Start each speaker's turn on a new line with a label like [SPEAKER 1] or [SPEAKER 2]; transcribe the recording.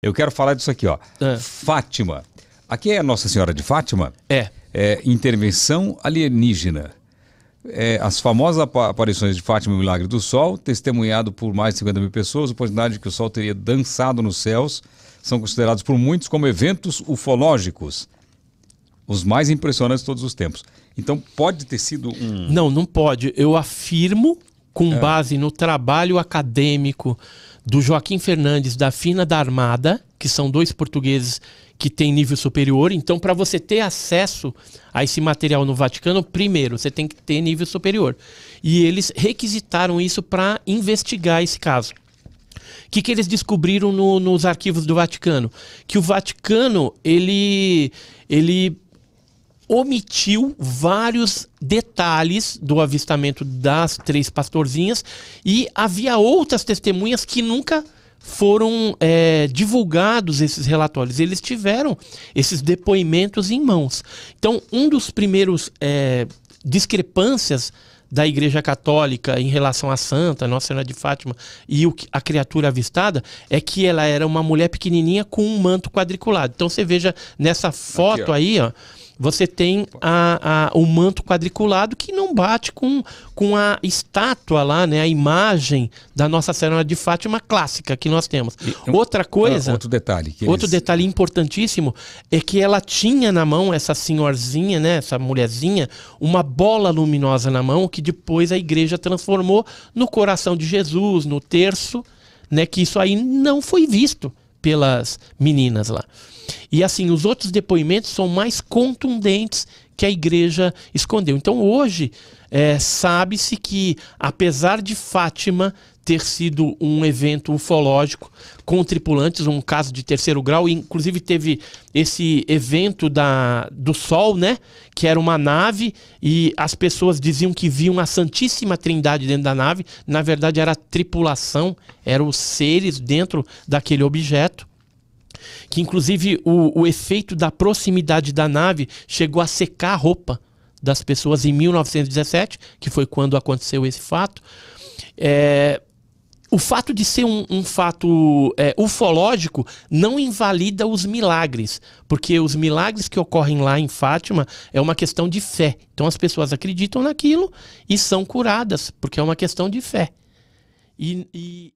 [SPEAKER 1] Eu quero falar disso aqui, ó. É. Fátima. Aqui é a Nossa Senhora de Fátima? É. é intervenção alienígena. É, as famosas aparições de Fátima e o Milagre do Sol, testemunhado por mais de 50 mil pessoas, a oportunidade de que o Sol teria dançado nos céus, são considerados por muitos como eventos ufológicos. Os mais impressionantes de todos os tempos. Então pode ter sido um. Não, não pode. Eu afirmo com é.
[SPEAKER 2] base no trabalho acadêmico do Joaquim Fernandes da Fina da Armada, que são dois portugueses que têm nível superior. Então, para você ter acesso a esse material no Vaticano, primeiro você tem que ter nível superior. E eles requisitaram isso para investigar esse caso. O que, que eles descobriram no, nos arquivos do Vaticano? Que o Vaticano ele, ele omitiu vários detalhes do avistamento das três pastorzinhas e havia outras testemunhas que nunca foram é, divulgados esses relatórios. Eles tiveram esses depoimentos em mãos. Então, um dos primeiros é, discrepâncias da Igreja Católica em relação à Santa, Nossa Senhora de Fátima e o, a criatura avistada é que ela era uma mulher pequenininha com um manto quadriculado. Então você veja nessa foto Aqui, aí, ó você tem a, a, o manto quadriculado que não bate com, com a estátua lá, né? A imagem da Nossa Senhora de Fátima clássica que nós temos. E, Outra ah, coisa. Outro
[SPEAKER 1] detalhe. Eles... Outro
[SPEAKER 2] detalhe importantíssimo é que ela tinha na mão, essa senhorzinha, né? Essa mulherzinha, uma bola luminosa na mão que depois a igreja transformou no coração de Jesus, no terço. Né, que isso aí não foi visto pelas meninas lá. E assim, os outros depoimentos são mais contundentes que a igreja escondeu. Então hoje é, sabe-se que, apesar de Fátima ter sido um evento ufológico com tripulantes, um caso de terceiro grau, inclusive teve esse evento da, do Sol, né? Que era uma nave e as pessoas diziam que viam a Santíssima Trindade dentro da nave. Na verdade, era a tripulação, eram os seres dentro daquele objeto. Que inclusive o, o efeito da proximidade da nave chegou a secar a roupa das pessoas em 1917, que foi quando aconteceu esse fato. É, o fato de ser um, um fato é, ufológico não invalida os milagres, porque os milagres que ocorrem lá em Fátima é uma questão de fé. Então as pessoas acreditam naquilo e são curadas, porque é uma questão de fé.
[SPEAKER 1] E, e...